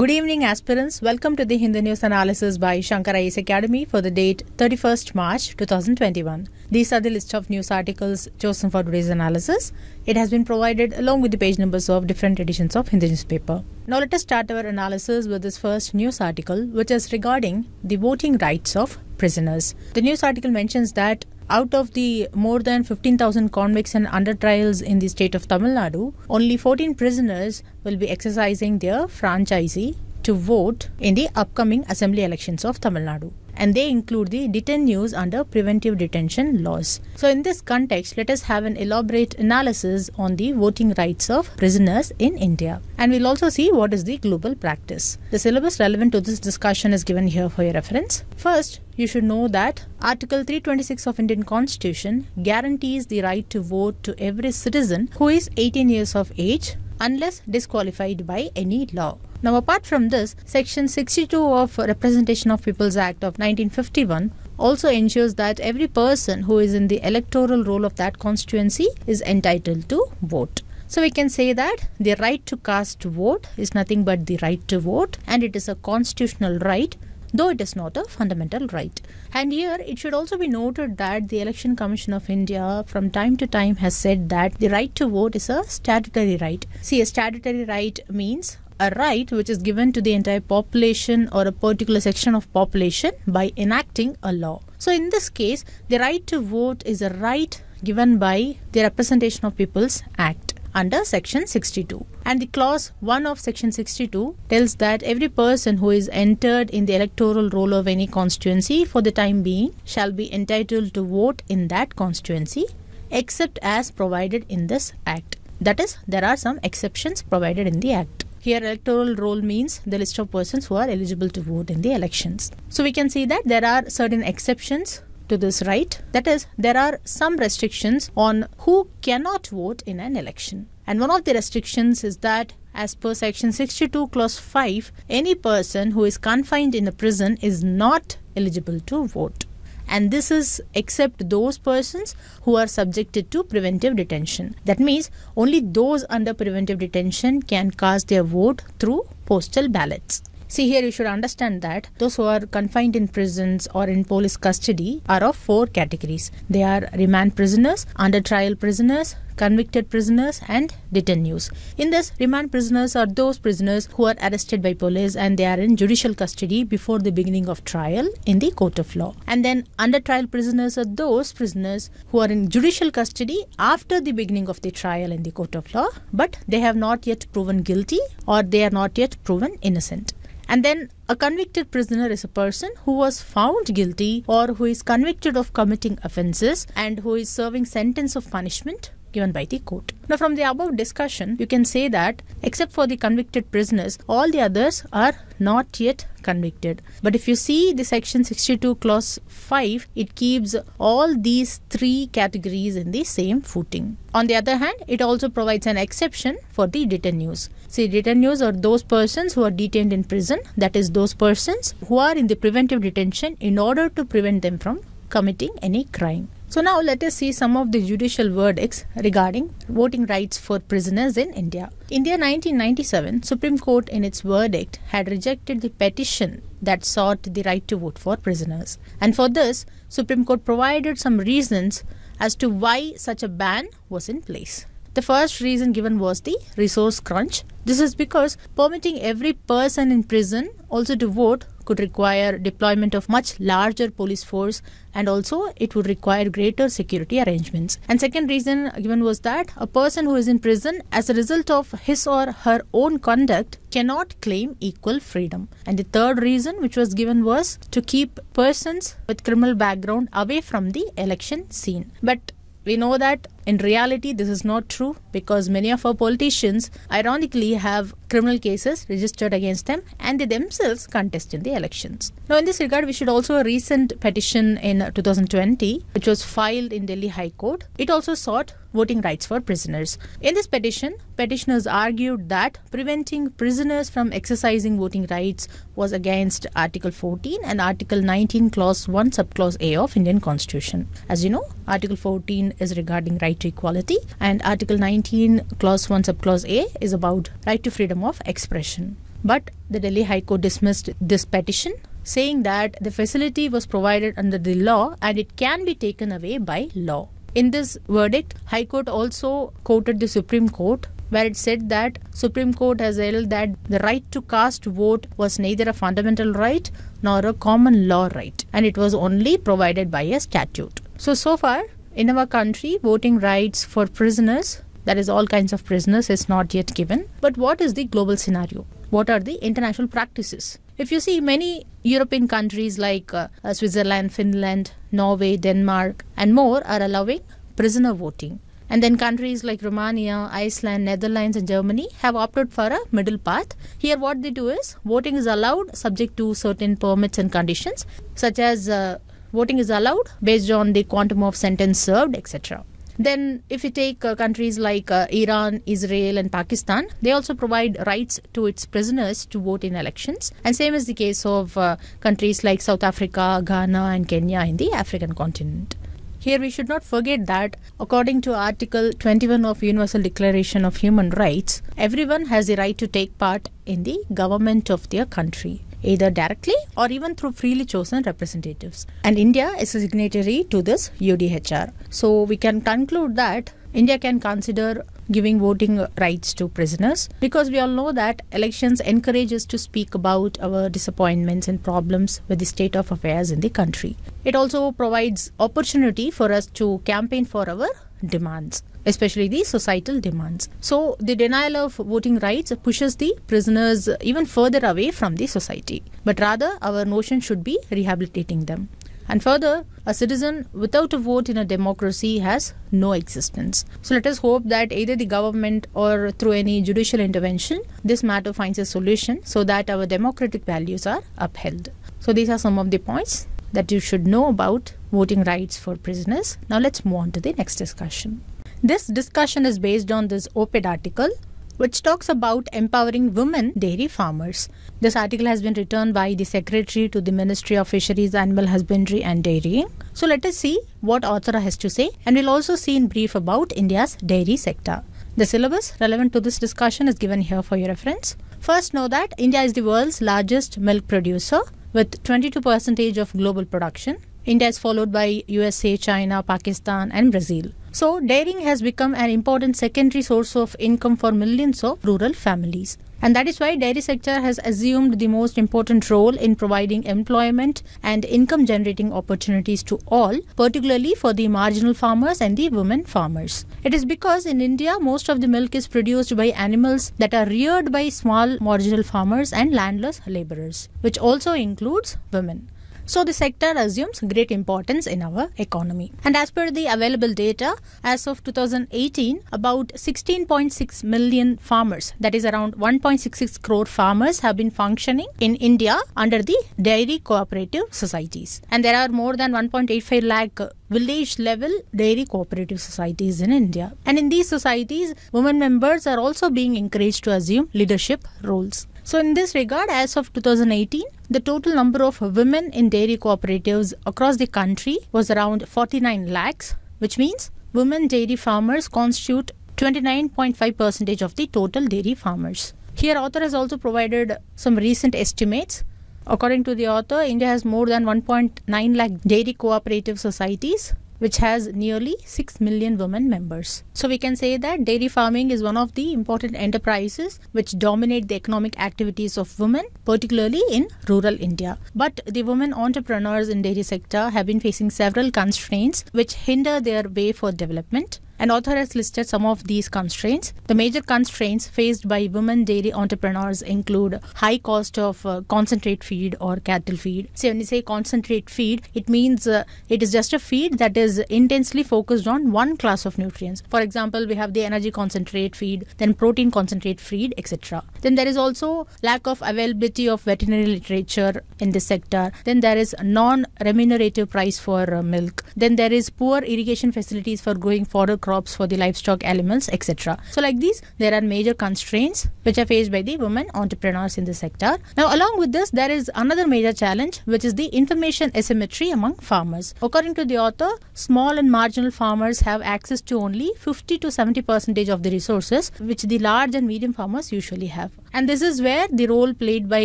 Good evening, aspirants. Welcome to the Hindu News Analysis by Shankara Ace Academy for the date 31st March 2021. These are the list of news articles chosen for today's analysis. It has been provided along with the page numbers of different editions of Hindi newspaper. Now let us start our analysis with this first news article, which is regarding the voting rights of prisoners. The news article mentions that out of the more than 15,000 convicts and under trials in the state of Tamil Nadu, only 14 prisoners will be exercising their franchisee to vote in the upcoming assembly elections of Tamil Nadu and they include the detainees under preventive detention laws. So, in this context, let us have an elaborate analysis on the voting rights of prisoners in India. And we'll also see what is the global practice. The syllabus relevant to this discussion is given here for your reference. First, you should know that Article 326 of Indian Constitution guarantees the right to vote to every citizen who is 18 years of age unless disqualified by any law. Now, apart from this, Section 62 of Representation of Peoples Act of 1951 also ensures that every person who is in the electoral roll of that constituency is entitled to vote. So we can say that the right to cast vote is nothing but the right to vote and it is a constitutional right though it is not a fundamental right. And here it should also be noted that the Election Commission of India from time to time has said that the right to vote is a statutory right. See, a statutory right means a right which is given to the entire population or a particular section of population by enacting a law. So in this case, the right to vote is a right given by the Representation of Peoples Act under section 62 and the clause 1 of section 62 tells that every person who is entered in the electoral roll of any constituency for the time being shall be entitled to vote in that constituency except as provided in this act that is there are some exceptions provided in the act here, electoral roll means the list of persons who are eligible to vote in the elections. So we can see that there are certain exceptions to this right. That is, there are some restrictions on who cannot vote in an election. And one of the restrictions is that as per section 62 clause 5 any person who is confined in a prison is not eligible to vote and this is except those persons who are subjected to preventive detention. That means only those under preventive detention can cast their vote through postal ballots. See, here you should understand that those who are confined in prisons or in police custody are of four categories. They are remand prisoners, under trial prisoners, convicted prisoners and detainees. In this, remand prisoners are those prisoners who are arrested by police and they are in judicial custody before the beginning of trial in the court of law. And then under trial prisoners are those prisoners who are in judicial custody after the beginning of the trial in the court of law, but they have not yet proven guilty or they are not yet proven innocent. And then a convicted prisoner is a person who was found guilty or who is convicted of committing offenses and who is serving sentence of punishment given by the court. Now, from the above discussion, you can say that except for the convicted prisoners, all the others are not yet convicted. But if you see the section 62 clause 5, it keeps all these three categories in the same footing. On the other hand, it also provides an exception for the detainees. See, detainees are those persons who are detained in prison, that is, those persons who are in the preventive detention in order to prevent them from committing any crime. So, now let us see some of the judicial verdicts regarding voting rights for prisoners in India. India 1997 Supreme Court in its verdict had rejected the petition that sought the right to vote for prisoners. And for this, Supreme Court provided some reasons as to why such a ban was in place. The first reason given was the resource crunch. This is because permitting every person in prison also to vote could require deployment of much larger police force and also it would require greater security arrangements. And second reason given was that a person who is in prison as a result of his or her own conduct cannot claim equal freedom. And the third reason which was given was to keep persons with criminal background away from the election scene. But we know that in reality, this is not true because many of our politicians, ironically, have criminal cases registered against them and they themselves contest in the elections. Now, in this regard, we should also a recent petition in 2020, which was filed in Delhi High Court. It also sought voting rights for prisoners. In this petition, petitioners argued that preventing prisoners from exercising voting rights was against Article 14 and Article 19, Clause 1, Subclause A of Indian Constitution. As you know, Article 14 is regarding right right to equality, and Article 19, Clause 1, Subclause A is about right to freedom of expression. But the Delhi High Court dismissed this petition saying that the facility was provided under the law and it can be taken away by law. In this verdict, High Court also quoted the Supreme Court where it said that Supreme Court has held that the right to cast vote was neither a fundamental right nor a common law right and it was only provided by a statute. So so far in our country, voting rights for prisoners, that is, all kinds of prisoners, is not yet given. But what is the global scenario? What are the international practices? If you see many European countries like uh, uh, Switzerland, Finland, Norway, Denmark, and more are allowing prisoner voting. And then countries like Romania, Iceland, Netherlands, and Germany have opted for a middle path. Here, what they do is voting is allowed subject to certain permits and conditions, such as uh, voting is allowed based on the quantum of sentence served, etc. Then, if you take uh, countries like uh, Iran, Israel, and Pakistan, they also provide rights to its prisoners to vote in elections. And same is the case of uh, countries like South Africa, Ghana, and Kenya in the African continent. Here we should not forget that according to Article 21 of Universal Declaration of Human Rights, everyone has the right to take part in the government of their country either directly or even through freely chosen representatives. And India is a signatory to this UDHR. So we can conclude that India can consider giving voting rights to prisoners because we all know that elections encourage us to speak about our disappointments and problems with the state of affairs in the country. It also provides opportunity for us to campaign for our demands especially the societal demands. So, the denial of voting rights pushes the prisoners even further away from the society, but rather our notion should be rehabilitating them. And further, a citizen without a vote in a democracy has no existence. So let us hope that either the government or through any judicial intervention, this matter finds a solution so that our democratic values are upheld. So these are some of the points that you should know about voting rights for prisoners. Now let's move on to the next discussion. This discussion is based on this op-ed article which talks about empowering women dairy farmers. This article has been written by the secretary to the Ministry of Fisheries, Animal Husbandry and Dairying. So let us see what author has to say and we'll also see in brief about India's dairy sector. The syllabus relevant to this discussion is given here for your reference. First know that India is the world's largest milk producer with 22% of global production. India is followed by USA, China, Pakistan, and Brazil. So, dairying has become an important secondary source of income for millions of rural families. And that is why dairy sector has assumed the most important role in providing employment and income generating opportunities to all, particularly for the marginal farmers and the women farmers. It is because in India, most of the milk is produced by animals that are reared by small marginal farmers and landless laborers, which also includes women. So the sector assumes great importance in our economy. And as per the available data, as of 2018, about 16.6 million farmers, that is around 1.66 crore farmers, have been functioning in India under the dairy cooperative societies. And there are more than 1.85 lakh village level dairy cooperative societies in India. And in these societies, women members are also being encouraged to assume leadership roles. So, in this regard, as of 2018, the total number of women in dairy cooperatives across the country was around 49 lakhs, which means women dairy farmers constitute 29.5 percentage of the total dairy farmers. Here, author has also provided some recent estimates. According to the author, India has more than 1.9 lakh dairy cooperative societies, which has nearly 6 million women members. So we can say that dairy farming is one of the important enterprises which dominate the economic activities of women, particularly in rural India. But the women entrepreneurs in dairy sector have been facing several constraints which hinder their way for development. An author has listed some of these constraints. The major constraints faced by women dairy entrepreneurs include high cost of uh, concentrate feed or cattle feed. So when you say concentrate feed, it means uh, it is just a feed that is intensely focused on one class of nutrients. For example, we have the energy concentrate feed, then protein concentrate feed, etc. Then there is also lack of availability of veterinary literature in this sector. Then there is non-remunerative price for uh, milk. Then there is poor irrigation facilities for growing fodder crops for the livestock animals etc so like these there are major constraints which are faced by the women entrepreneurs in the sector now along with this there is another major challenge which is the information asymmetry among farmers according to the author small and marginal farmers have access to only 50 to 70 percentage of the resources which the large and medium farmers usually have and this is where the role played by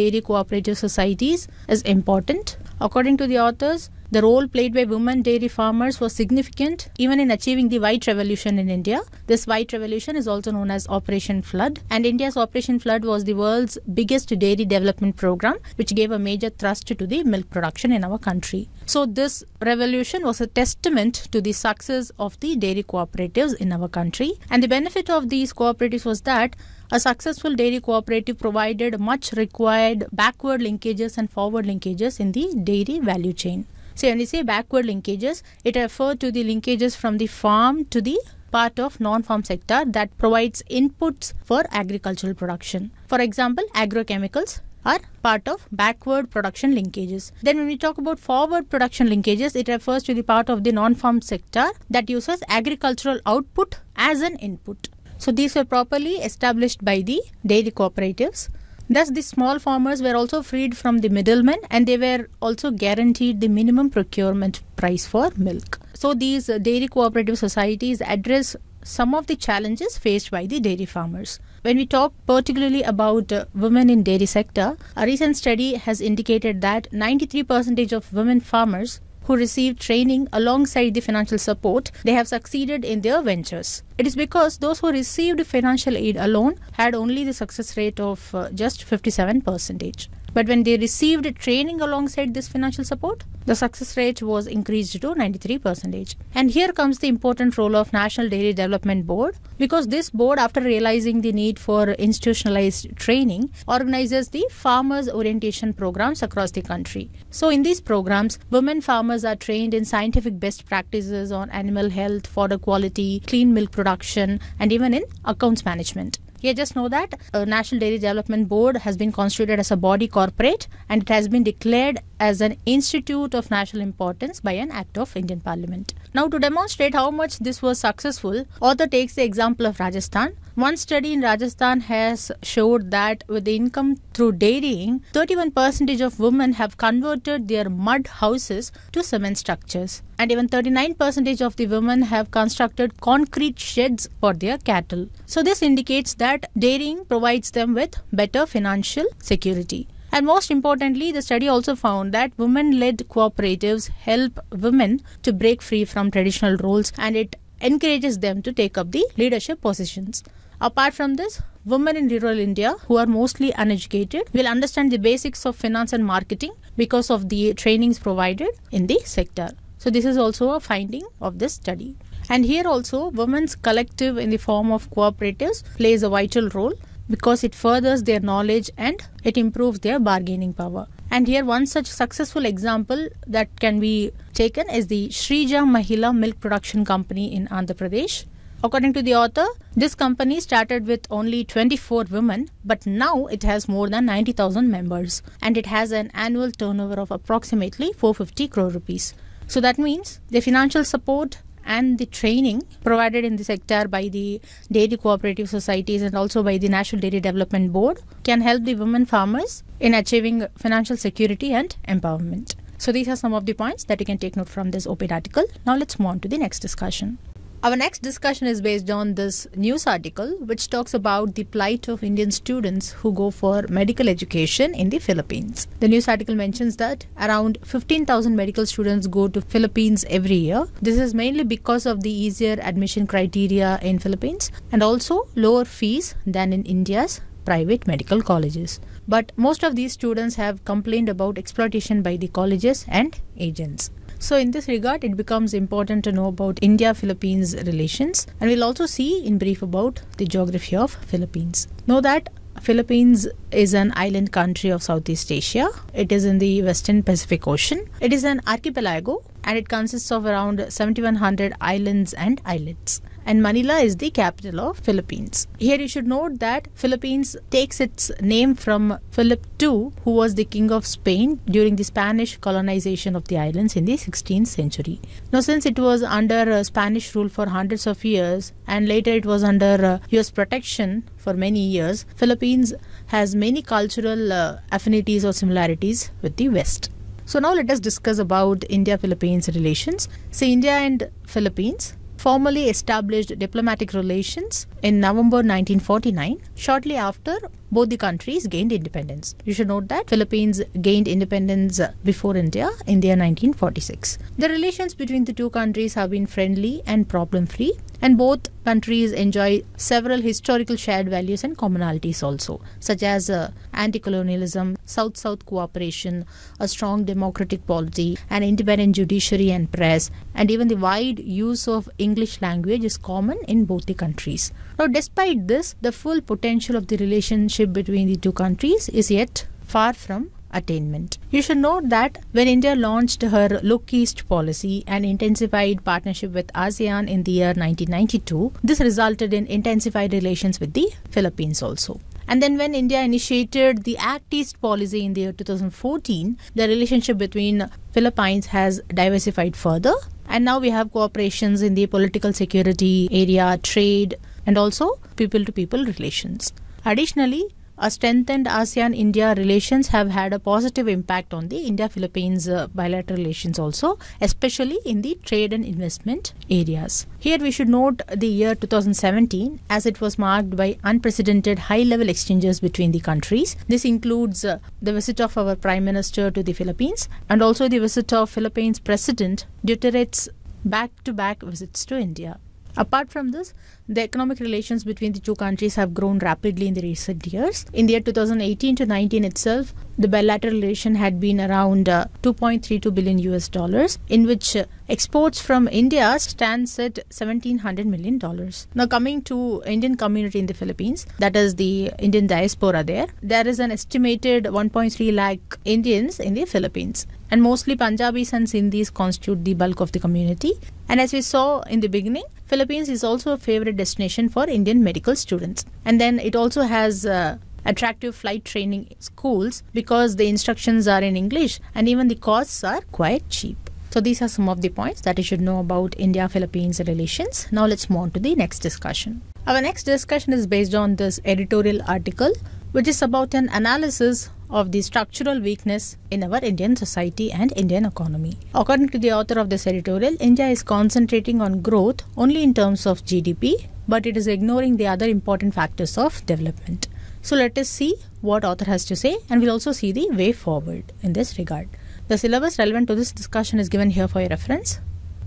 dairy cooperative societies is important according to the authors the role played by women dairy farmers was significant even in achieving the white revolution in India. This white revolution is also known as Operation Flood, and India's Operation Flood was the world's biggest dairy development program, which gave a major thrust to the milk production in our country. So, this revolution was a testament to the success of the dairy cooperatives in our country, and the benefit of these cooperatives was that a successful dairy cooperative provided much required backward linkages and forward linkages in the dairy value chain. So when we say backward linkages, it refers to the linkages from the farm to the part of non-farm sector that provides inputs for agricultural production. For example, agrochemicals are part of backward production linkages. Then when we talk about forward production linkages, it refers to the part of the non-farm sector that uses agricultural output as an input. So these were properly established by the dairy cooperatives. Thus, the small farmers were also freed from the middlemen and they were also guaranteed the minimum procurement price for milk. So, these dairy cooperative societies address some of the challenges faced by the dairy farmers. When we talk particularly about uh, women in dairy sector, a recent study has indicated that 93% of women farmers who receive training alongside the financial support, they have succeeded in their ventures. It is because those who received financial aid alone had only the success rate of uh, just 57%. But when they received training alongside this financial support, the success rate was increased to 93%. And here comes the important role of National Dairy Development Board because this board after realizing the need for institutionalized training organizes the farmers orientation programs across the country. So in these programs, women farmers are trained in scientific best practices on animal health, fodder quality, clean milk production production, and even in accounts management. Yeah, just know that uh, National Dairy Development Board has been constituted as a body corporate and it has been declared as an institute of national importance by an act of Indian Parliament. Now, to demonstrate how much this was successful, author takes the example of Rajasthan. One study in Rajasthan has showed that with the income through dairying, 31% of women have converted their mud houses to cement structures. And even 39% of the women have constructed concrete sheds for their cattle. So, this indicates that dairying provides them with better financial security. And most importantly, the study also found that women led cooperatives help women to break free from traditional roles and it encourages them to take up the leadership positions. Apart from this, women in rural India who are mostly uneducated will understand the basics of finance and marketing because of the trainings provided in the sector. So, this is also a finding of this study. And here also, women's collective in the form of cooperatives plays a vital role because it furthers their knowledge and it improves their bargaining power. And here, one such successful example that can be taken is the Srija Mahila Milk Production Company in Andhra Pradesh. According to the author, this company started with only 24 women, but now it has more than 90,000 members and it has an annual turnover of approximately 450 crore rupees. So that means the financial support, and the training provided in the sector by the dairy cooperative societies and also by the National Dairy Development Board can help the women farmers in achieving financial security and empowerment. So, these are some of the points that you can take note from this op article. Now, let's move on to the next discussion. Our next discussion is based on this news article, which talks about the plight of Indian students who go for medical education in the Philippines. The news article mentions that around 15,000 medical students go to Philippines every year. This is mainly because of the easier admission criteria in Philippines and also lower fees than in India's private medical colleges. But most of these students have complained about exploitation by the colleges and agents. So in this regard, it becomes important to know about India-Philippines relations and we'll also see in brief about the geography of Philippines. Know that Philippines is an island country of Southeast Asia. It is in the Western Pacific Ocean. It is an archipelago and it consists of around 7100 islands and islets and Manila is the capital of Philippines. Here you should note that Philippines takes its name from Philip II, who was the king of Spain during the Spanish colonization of the islands in the 16th century. Now since it was under uh, Spanish rule for hundreds of years and later it was under uh, US protection for many years, Philippines has many cultural uh, affinities or similarities with the West. So now let us discuss about India-Philippines relations. So India and Philippines formally established diplomatic relations in November 1949, shortly after both the countries gained independence. You should note that Philippines gained independence before India, India 1946. The relations between the two countries have been friendly and problem-free and both countries enjoy several historical shared values and commonalities also such as uh, anti-colonialism south-south cooperation a strong democratic polity an independent judiciary and press and even the wide use of english language is common in both the countries now despite this the full potential of the relationship relationship between the two countries is yet far from attainment. You should note that when India launched her Look East policy and intensified partnership with ASEAN in the year 1992, this resulted in intensified relations with the Philippines also. And then when India initiated the Act East policy in the year 2014, the relationship between Philippines has diversified further. And now we have cooperations in the political security area, trade, and also people to people relations. Additionally, a strengthened ASEAN India relations have had a positive impact on the India Philippines uh, bilateral relations also, especially in the trade and investment areas. Here we should note the year 2017 as it was marked by unprecedented high level exchanges between the countries. This includes uh, the visit of our Prime Minister to the Philippines and also the visit of Philippines President Duterte's back to back visits to India. Apart from this, the economic relations between the two countries have grown rapidly in the recent years. In the year 2018 to 19 itself, the bilateral relation had been around uh, 2.32 billion US dollars, in which uh, exports from India stands at 1700 million dollars. Now coming to Indian community in the Philippines, that is the Indian diaspora there, there is an estimated 1.3 lakh Indians in the Philippines and mostly Punjabis and Sindhis constitute the bulk of the community. And as we saw in the beginning, Philippines is also a favorite destination for Indian medical students. And then it also has uh, attractive flight training schools because the instructions are in English and even the costs are quite cheap. So these are some of the points that you should know about India-Philippines relations. Now let's move on to the next discussion. Our next discussion is based on this editorial article which is about an analysis of the structural weakness in our Indian society and Indian economy. According to the author of this editorial, India is concentrating on growth only in terms of GDP, but it is ignoring the other important factors of development. So let us see what author has to say and we'll also see the way forward in this regard. The syllabus relevant to this discussion is given here for your reference.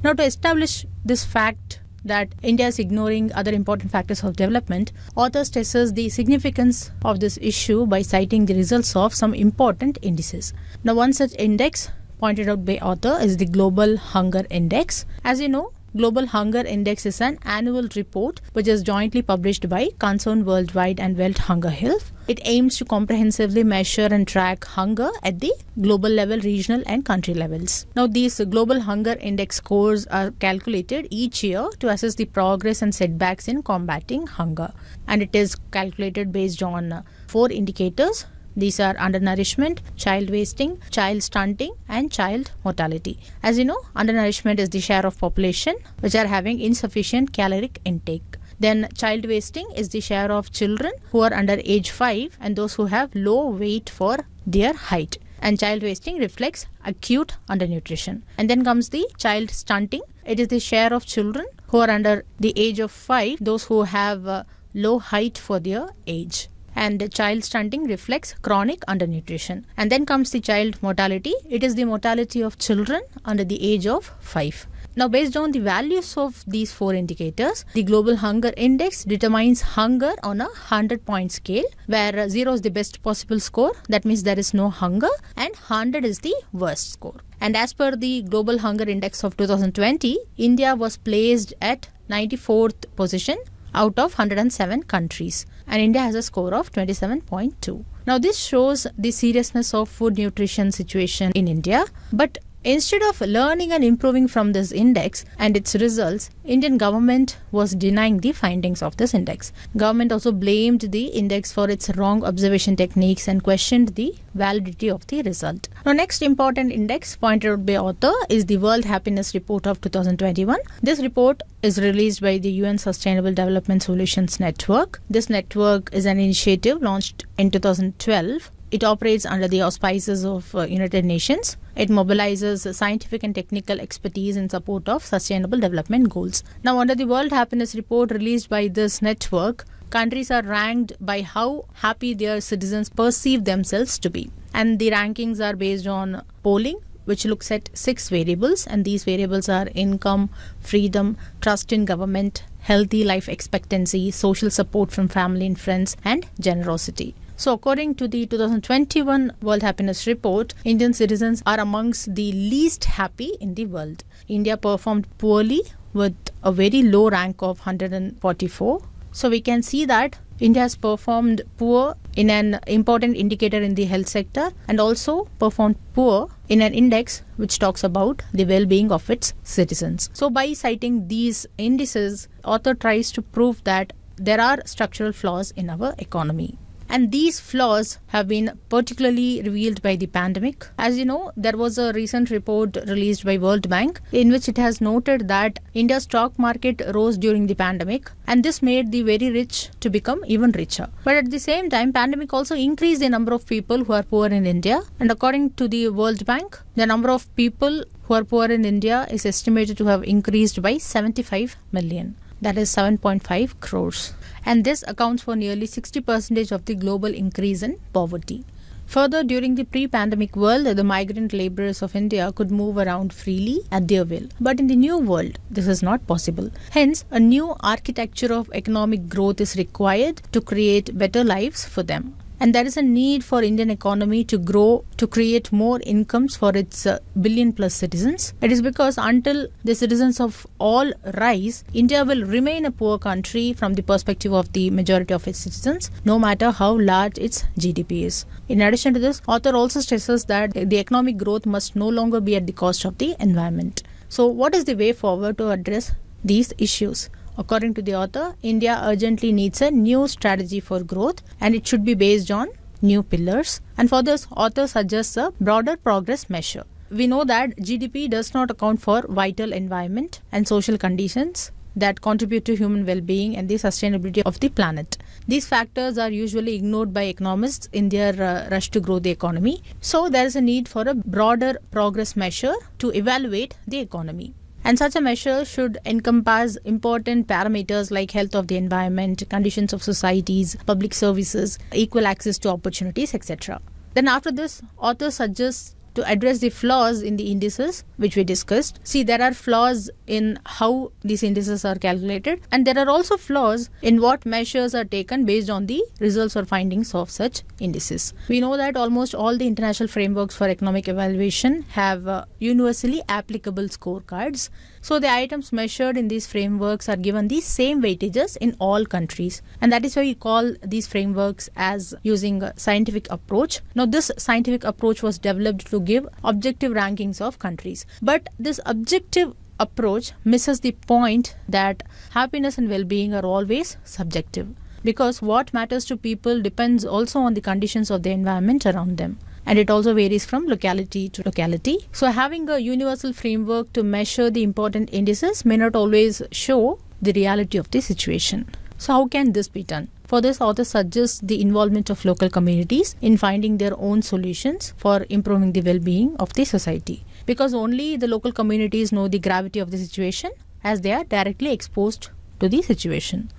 Now to establish this fact that India is ignoring other important factors of development, author stresses the significance of this issue by citing the results of some important indices. Now, one such index pointed out by author is the Global Hunger Index. As you know, Global Hunger Index is an annual report which is jointly published by Concern Worldwide and Welt Hunger Health. It aims to comprehensively measure and track hunger at the global level, regional, and country levels. Now, these Global Hunger Index scores are calculated each year to assess the progress and setbacks in combating hunger, and it is calculated based on four indicators these are undernourishment, child wasting, child stunting, and child mortality. As you know, undernourishment is the share of population which are having insufficient caloric intake. Then child wasting is the share of children who are under age 5 and those who have low weight for their height. And child wasting reflects acute undernutrition. And then comes the child stunting. It is the share of children who are under the age of 5, those who have uh, low height for their age and child stunting reflects chronic undernutrition. And then comes the child mortality. It is the mortality of children under the age of 5. Now, based on the values of these four indicators, the Global Hunger Index determines hunger on a 100 point scale, where 0 is the best possible score, that means there is no hunger, and 100 is the worst score. And as per the Global Hunger Index of 2020, India was placed at 94th position out of 107 countries and India has a score of 27.2. Now this shows the seriousness of food nutrition situation in India but Instead of learning and improving from this index and its results, Indian government was denying the findings of this index. Government also blamed the index for its wrong observation techniques and questioned the validity of the result. Now next important index pointed out by author is the World Happiness Report of 2021. This report is released by the UN Sustainable Development Solutions Network. This network is an initiative launched in 2012 it operates under the auspices of uh, United Nations. It mobilizes scientific and technical expertise in support of sustainable development goals. Now, under the World Happiness Report released by this network, countries are ranked by how happy their citizens perceive themselves to be. And the rankings are based on polling, which looks at six variables, and these variables are income, freedom, trust in government, healthy life expectancy, social support from family and friends, and generosity. So, according to the 2021 World Happiness Report, Indian citizens are amongst the least happy in the world. India performed poorly with a very low rank of 144. So, we can see that India has performed poor in an important indicator in the health sector and also performed poor in an index which talks about the well being of its citizens. So, by citing these indices, author tries to prove that there are structural flaws in our economy. And these flaws have been particularly revealed by the pandemic. As you know, there was a recent report released by World Bank in which it has noted that India's stock market rose during the pandemic and this made the very rich to become even richer. But at the same time, pandemic also increased the number of people who are poor in India and according to the World Bank, the number of people who are poor in India is estimated to have increased by 75 million that is 7.5 crores and this accounts for nearly 60% of the global increase in poverty. Further, during the pre pandemic world, the migrant laborers of India could move around freely at their will. But in the new world, this is not possible. Hence, a new architecture of economic growth is required to create better lives for them and there is a need for Indian economy to grow to create more incomes for its uh, billion plus citizens. It is because until the citizens of all rise, India will remain a poor country from the perspective of the majority of its citizens, no matter how large its GDP is. In addition to this, author also stresses that the economic growth must no longer be at the cost of the environment. So, what is the way forward to address these issues? According to the author, India urgently needs a new strategy for growth and it should be based on new pillars. And for this, author suggests a broader progress measure. We know that GDP does not account for vital environment and social conditions that contribute to human well-being and the sustainability of the planet. These factors are usually ignored by economists in their uh, rush to grow the economy. So there is a need for a broader progress measure to evaluate the economy. And such a measure should encompass important parameters like health of the environment, conditions of societies, public services, equal access to opportunities, etc. Then, after this, author suggests to address the flaws in the indices which we discussed. See, there are flaws in how these indices are calculated, and there are also flaws in what measures are taken based on the results or findings of such indices. We know that almost all the international frameworks for economic evaluation have uh, universally applicable scorecards so the items measured in these frameworks are given the same weightages in all countries. And that is why we call these frameworks as using a scientific approach. Now this scientific approach was developed to give objective rankings of countries. But this objective approach misses the point that happiness and well-being are always subjective because what matters to people depends also on the conditions of the environment around them and it also varies from locality to locality. So having a universal framework to measure the important indices may not always show the reality of the situation. So how can this be done? For this, author suggests the involvement of local communities in finding their own solutions for improving the well-being of the society. Because only the local communities know the gravity of the situation as they are directly exposed to the situation.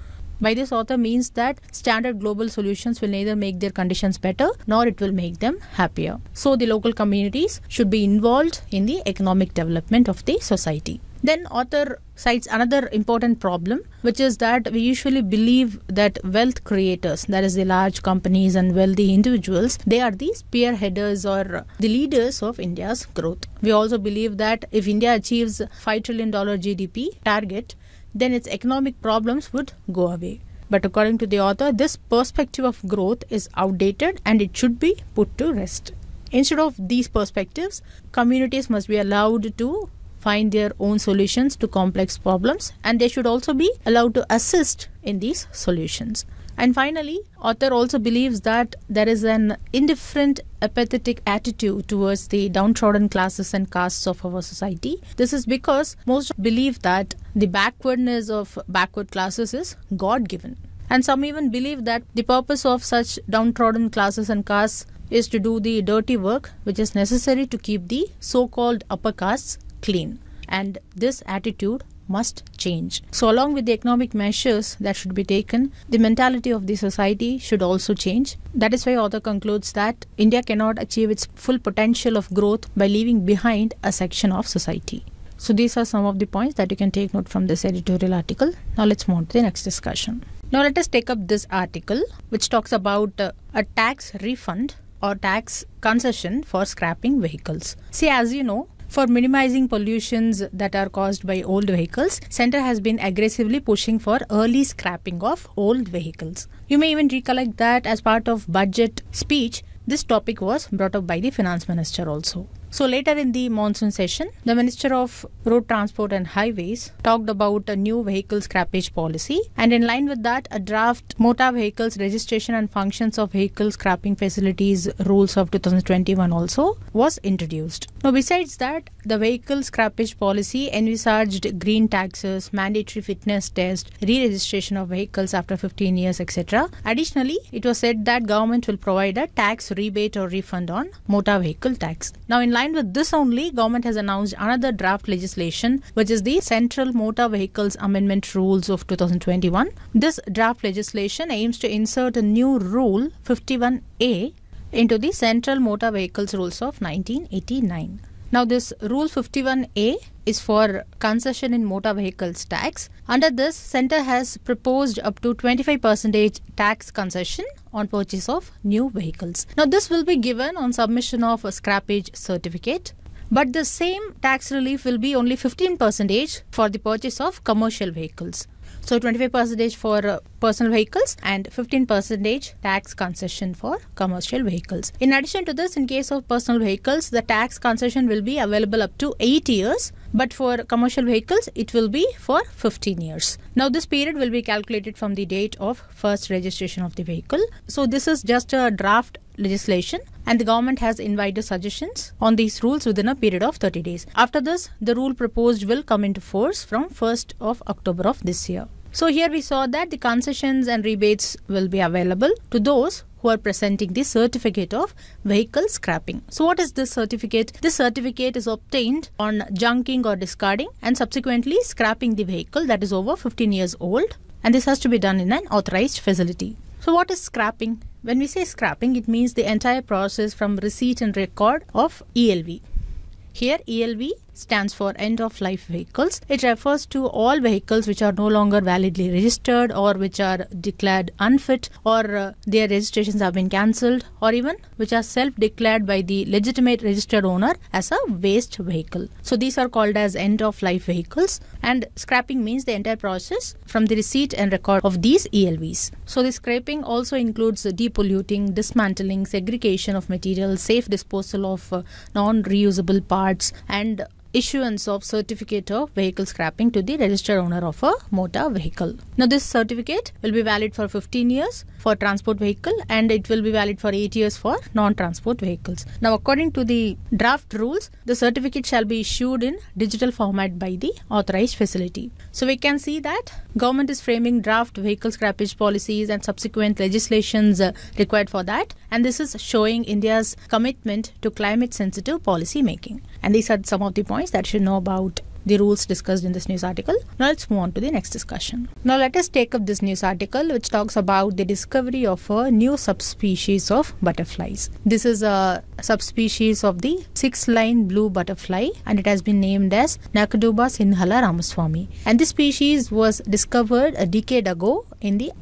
By this, author means that standard global solutions will neither make their conditions better nor it will make them happier. So, the local communities should be involved in the economic development of the society. Then author cites another important problem, which is that we usually believe that wealth creators, that is the large companies and wealthy individuals, they are the spearheaders or the leaders of India's growth. We also believe that if India achieves $5 trillion GDP target, then its economic problems would go away. But according to the author, this perspective of growth is outdated and it should be put to rest. Instead of these perspectives, communities must be allowed to find their own solutions to complex problems and they should also be allowed to assist in these solutions. And finally, author also believes that there is an indifferent, apathetic attitude towards the downtrodden classes and castes of our society. This is because most believe that the backwardness of backward classes is God given. And some even believe that the purpose of such downtrodden classes and castes is to do the dirty work which is necessary to keep the so called upper castes clean. And this attitude must change. So, along with the economic measures that should be taken, the mentality of the society should also change. That is why author concludes that India cannot achieve its full potential of growth by leaving behind a section of society. So, these are some of the points that you can take note from this editorial article. Now, let's move on to the next discussion. Now, let us take up this article which talks about uh, a tax refund or tax concession for scrapping vehicles. See, as you know, for minimizing pollutions that are caused by old vehicles, Center has been aggressively pushing for early scrapping of old vehicles. You may even recollect that as part of budget speech, this topic was brought up by the finance minister also. So, later in the monsoon session, the Minister of Road Transport and Highways talked about a new vehicle scrappage policy, and in line with that, a draft Motor Vehicles Registration and Functions of Vehicle Scrapping Facilities Rules of 2021 also was introduced. Now, besides that, the vehicle scrappage policy envisaged green taxes, mandatory fitness test, re-registration of vehicles after 15 years, etc. Additionally, it was said that government will provide a tax rebate or refund on motor vehicle tax. Now, in line with this only, government has announced another draft legislation, which is the Central Motor Vehicles Amendment Rules of 2021. This draft legislation aims to insert a new rule 51A into the Central Motor Vehicles Rules of 1989. Now this Rule 51A is for concession in motor vehicles tax. Under this, Centre has proposed up to 25% tax concession on purchase of new vehicles. Now this will be given on submission of a scrappage certificate. But the same tax relief will be only 15% for the purchase of commercial vehicles. So 25% for uh, personal vehicles and 15% tax concession for commercial vehicles. In addition to this, in case of personal vehicles, the tax concession will be available up to 8 years but for commercial vehicles it will be for 15 years now this period will be calculated from the date of first registration of the vehicle so this is just a draft legislation and the government has invited suggestions on these rules within a period of 30 days. After this, the rule proposed will come into force from 1st of October of this year. So here we saw that the concessions and rebates will be available to those who are presenting the certificate of vehicle scrapping. So what is this certificate? This certificate is obtained on junking or discarding and subsequently scrapping the vehicle that is over 15 years old and this has to be done in an authorized facility. So what is scrapping? When we say scrapping, it means the entire process from receipt and record of ELV. Here ELV stands for end of life vehicles. It refers to all vehicles which are no longer validly registered or which are declared unfit or uh, their registrations have been cancelled or even which are self declared by the legitimate registered owner as a waste vehicle. So these are called as end of life vehicles and scrapping means the entire process from the receipt and record of these ELVs. So the scraping also includes depolluting, dismantling, segregation of materials, safe disposal of uh, non reusable parts and issuance of certificate of vehicle scrapping to the registered owner of a motor vehicle. Now this certificate will be valid for 15 years for transport vehicle and it will be valid for 8 years for non-transport vehicles. Now according to the draft rules, the certificate shall be issued in digital format by the authorized facility. So we can see that government is framing draft vehicle scrappage policies and subsequent legislations uh, required for that and this is showing India's commitment to climate sensitive policy making. And these are some of the points that you should know about the rules discussed in this news article. Now let's move on to the next discussion. Now let us take up this news article which talks about the discovery of a new subspecies of butterflies. This is a subspecies of the six-line blue butterfly and it has been named as Nakaduba Sinhala Ramaswamy. And this species was discovered a decade ago in the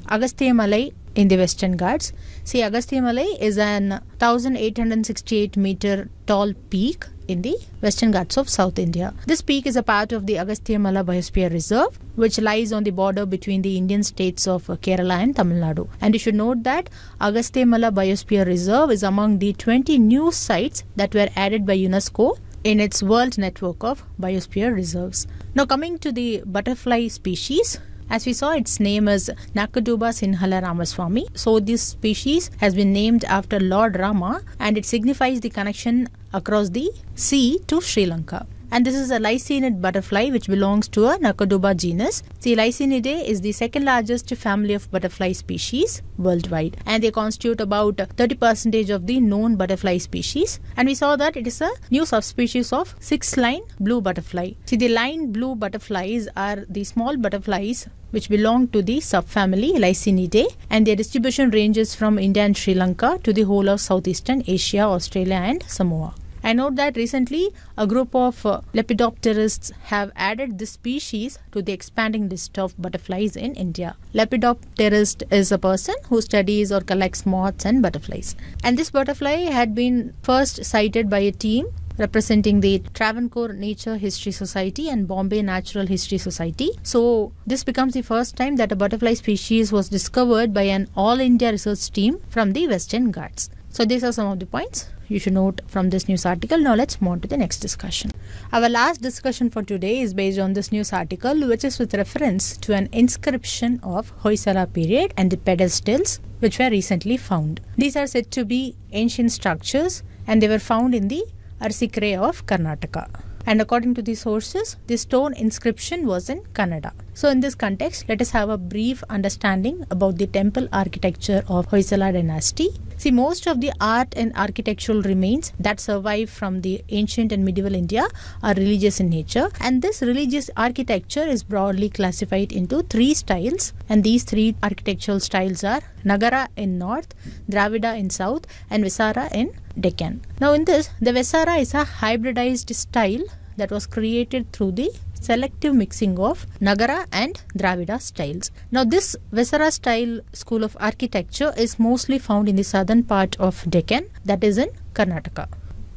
Malay in the Western Ghats. See, Malay is an 1868 meter tall peak in the Western Ghats of South India. This peak is a part of the Agasthyamala Biosphere Reserve, which lies on the border between the Indian states of Kerala and Tamil Nadu. And you should note that Agasthyamala Biosphere Reserve is among the 20 new sites that were added by UNESCO in its world network of biosphere reserves. Now coming to the butterfly species, as we saw, its name is Nakaduba Sinhala Ramaswamy. So this species has been named after Lord Rama and it signifies the connection across the sea to Sri Lanka and this is a lycinid butterfly which belongs to a Nakaduba genus. The Lycinidae is the second largest family of butterfly species worldwide and they constitute about 30% of the known butterfly species and we saw that it is a new subspecies of six-line blue butterfly. See the line blue butterflies are the small butterflies which belong to the subfamily Lycinidae and their distribution ranges from India and Sri Lanka to the whole of Southeastern Asia, Australia and Samoa. I note that recently a group of uh, lepidopterists have added this species to the expanding list of butterflies in India. Lepidopterist is a person who studies or collects moths and butterflies. And this butterfly had been first sighted by a team representing the Travancore Nature History Society and Bombay Natural History Society. So, this becomes the first time that a butterfly species was discovered by an all India research team from the Western Ghats. So, these are some of the points you should note from this news article. Now let's move on to the next discussion. Our last discussion for today is based on this news article which is with reference to an inscription of Hoysala period and the pedestals which were recently found. These are said to be ancient structures and they were found in the Arsikre of Karnataka. And according to the sources, the stone inscription was in Kannada. So, in this context, let us have a brief understanding about the temple architecture of Hoysala dynasty See, most of the art and architectural remains that survive from the ancient and medieval India are religious in nature. And this religious architecture is broadly classified into three styles. And these three architectural styles are Nagara in north, Dravida in south, and Vesara in Deccan. Now, in this, the Vesara is a hybridized style that was created through the selective mixing of Nagara and Dravida styles. Now this Vesara style school of architecture is mostly found in the southern part of Deccan that is in Karnataka.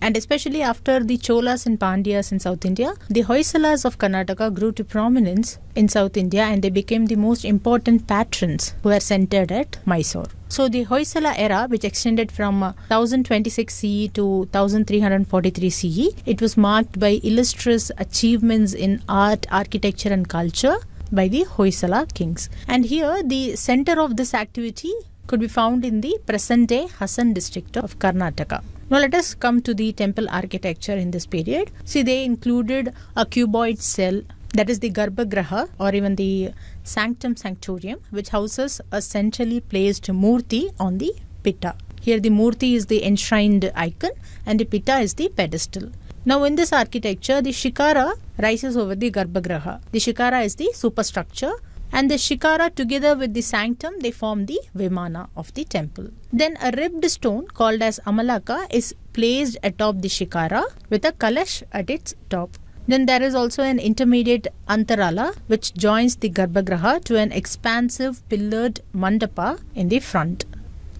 And especially after the Cholas and Pandyas in South India, the Hoysalas of Karnataka grew to prominence in South India and they became the most important patrons who were centered at Mysore. So the Hoysala era, which extended from 1026 uh, CE to 1343 CE, it was marked by illustrious achievements in art, architecture, and culture by the Hoysala kings. And here, the center of this activity could be found in the present-day Hassan district of Karnataka. Now let us come to the temple architecture in this period. See they included a cuboid cell that is the Garbhagraha or even the Sanctum Sanctorium which houses a centrally placed murti on the pitta. Here the murti is the enshrined icon and the pitta is the pedestal. Now in this architecture the shikara rises over the Garbhagraha. The shikara is the superstructure and the shikara together with the sanctum they form the vimana of the temple. Then a ribbed stone called as amalaka is placed atop the shikara with a kalash at its top. Then there is also an intermediate antarala which joins the garbhagraha to an expansive pillared mandapa in the front.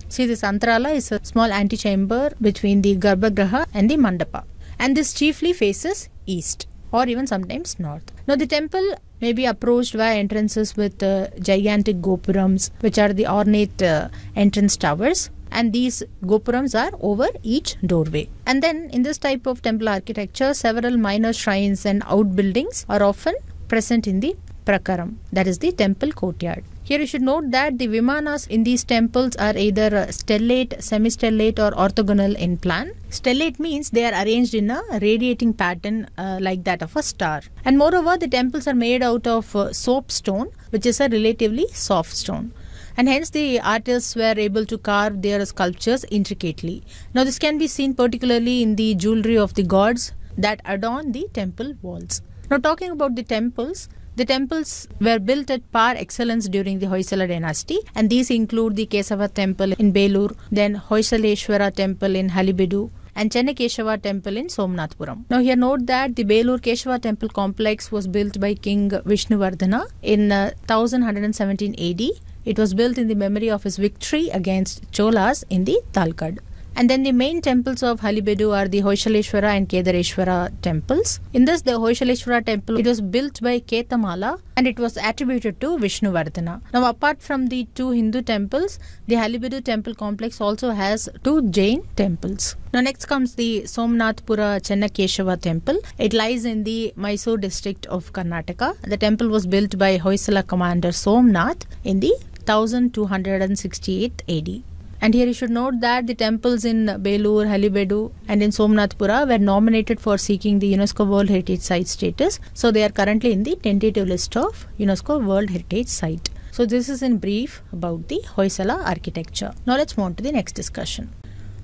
See this antarala is a small antechamber between the garbhagraha and the mandapa and this chiefly faces east or even sometimes north. Now, the temple may be approached via entrances with uh, gigantic gopurams, which are the ornate uh, entrance towers. And these gopurams are over each doorway. And then, in this type of temple architecture, several minor shrines and outbuildings are often present in the prakaram, that is the temple courtyard. Here you should note that the vimanas in these temples are either uh, stellate, semi-stellate or orthogonal in plan. Stellate means they are arranged in a radiating pattern uh, like that of a star. And moreover, the temples are made out of uh, soapstone, which is a relatively soft stone and hence the artists were able to carve their sculptures intricately. Now, this can be seen particularly in the jewelry of the gods that adorn the temple walls. Now, talking about the temples, the temples were built at par excellence during the Hoysala dynasty, and these include the Kesava temple in Belur, then Hoysaleshwara temple in Halibidu, and Chennai temple in Somnathpuram. Now here note that the Belur Keshava temple complex was built by King Vishnuvardhana in uh, 1117 AD. It was built in the memory of his victory against Cholas in the Talkad. And then the main temples of Halibedu are the Shiva and Kedareshwara temples. In this, the Shiva temple, it was built by Ketamala and it was attributed to Vishnuvardhana. Now, apart from the two Hindu temples, the Halibedu temple complex also has two Jain temples. Now, next comes the Somnathpura Chennakeshava temple. It lies in the Mysore district of Karnataka. The temple was built by Hoysala commander Somnath in the 1268 AD. And here you should note that the temples in Belur, Halibedu, and in Somnathpura were nominated for seeking the UNESCO World Heritage Site status. So they are currently in the tentative list of UNESCO World Heritage Site. So this is in brief about the Hoysala architecture. Now let's move on to the next discussion.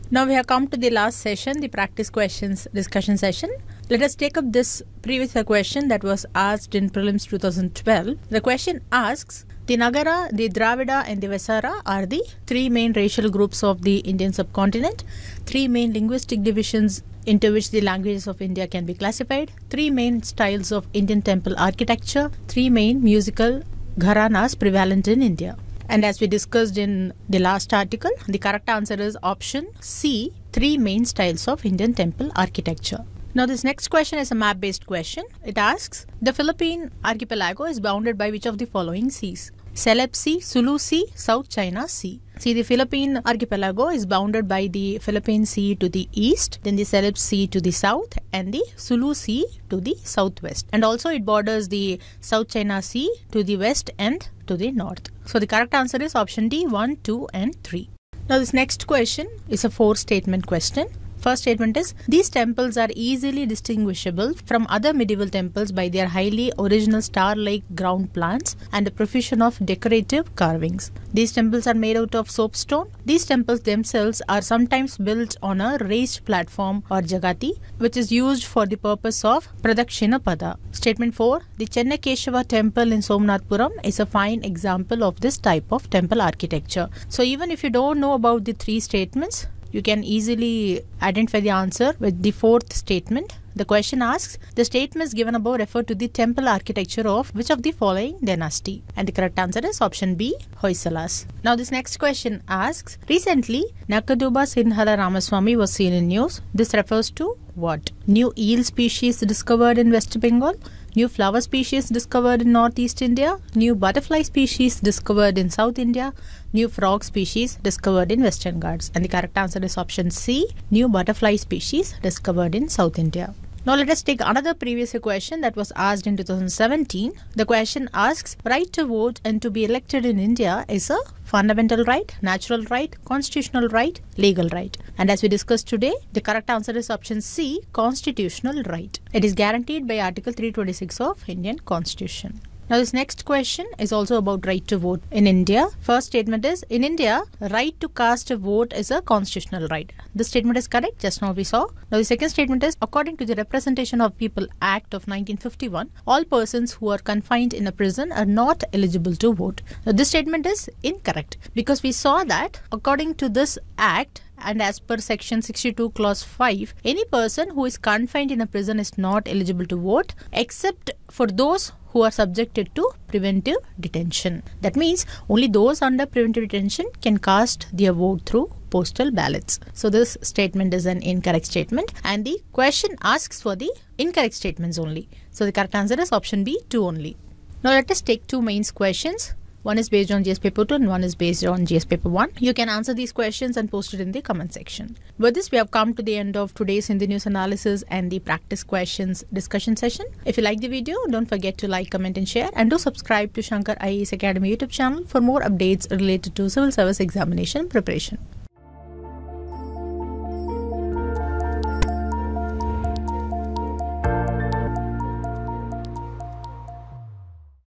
Now we have come to the last session, the practice questions discussion session. Let us take up this previous question that was asked in prelims 2012. The question asks the Nagara, the Dravida, and the Vesara are the three main racial groups of the Indian subcontinent, three main linguistic divisions into which the languages of India can be classified, three main styles of Indian temple architecture, three main musical gharanas prevalent in India. And as we discussed in the last article, the correct answer is option C, three main styles of Indian temple architecture. Now, this next question is a map based question. It asks The Philippine archipelago is bounded by which of the following seas? Celeb Sea, Sulu Sea, South China Sea. See, the Philippine archipelago is bounded by the Philippine Sea to the east, then the Celeb Sea to the south, and the Sulu Sea to the southwest. And also, it borders the South China Sea to the west and to the north. So, the correct answer is option D 1, 2, and 3. Now, this next question is a four statement question first statement is these temples are easily distinguishable from other medieval temples by their highly original star-like ground plans and the profusion of decorative carvings. These temples are made out of soapstone. These temples themselves are sometimes built on a raised platform or jagati, which is used for the purpose of pradakshinapada. Statement 4. The Chennakeshava temple in Somnathpuram is a fine example of this type of temple architecture. So even if you don't know about the three statements, you can easily identify the answer with the fourth statement. The question asks The statements given above refer to the temple architecture of which of the following dynasty? And the correct answer is option B, Hoysalas. Now, this next question asks Recently, Nakaduba Sinhala Ramaswamy was seen in news. This refers to what? New eel species discovered in West Bengal? New flower species discovered in northeast India, new butterfly species discovered in south India, new frog species discovered in western Ghats. And the correct answer is option C, new butterfly species discovered in south India. Now let us take another previous question that was asked in 2017. The question asks, right to vote and to be elected in India is a fundamental right, natural right, constitutional right, legal right. And as we discussed today, the correct answer is option C, constitutional right. It is guaranteed by Article 326 of Indian Constitution. Now, this next question is also about right to vote in India. First statement is In India, right to cast a vote is a constitutional right. This statement is correct, just now we saw. Now, the second statement is According to the Representation of People Act of 1951, all persons who are confined in a prison are not eligible to vote. Now, this statement is incorrect because we saw that according to this act, and as per section 62 clause 5 any person who is confined in a prison is not eligible to vote except for those who are subjected to preventive detention. That means only those under preventive detention can cast their vote through postal ballots. So this statement is an incorrect statement and the question asks for the incorrect statements only. So the correct answer is option B, 2 only. Now let us take two mains questions. One is based on GS paper 2 and one is based on GS paper 1. You can answer these questions and post it in the comment section. With this, we have come to the end of today's Hindi news analysis and the practice questions discussion session. If you like the video, don't forget to like, comment and share and do subscribe to Shankar IAS Academy YouTube channel for more updates related to civil service examination preparation.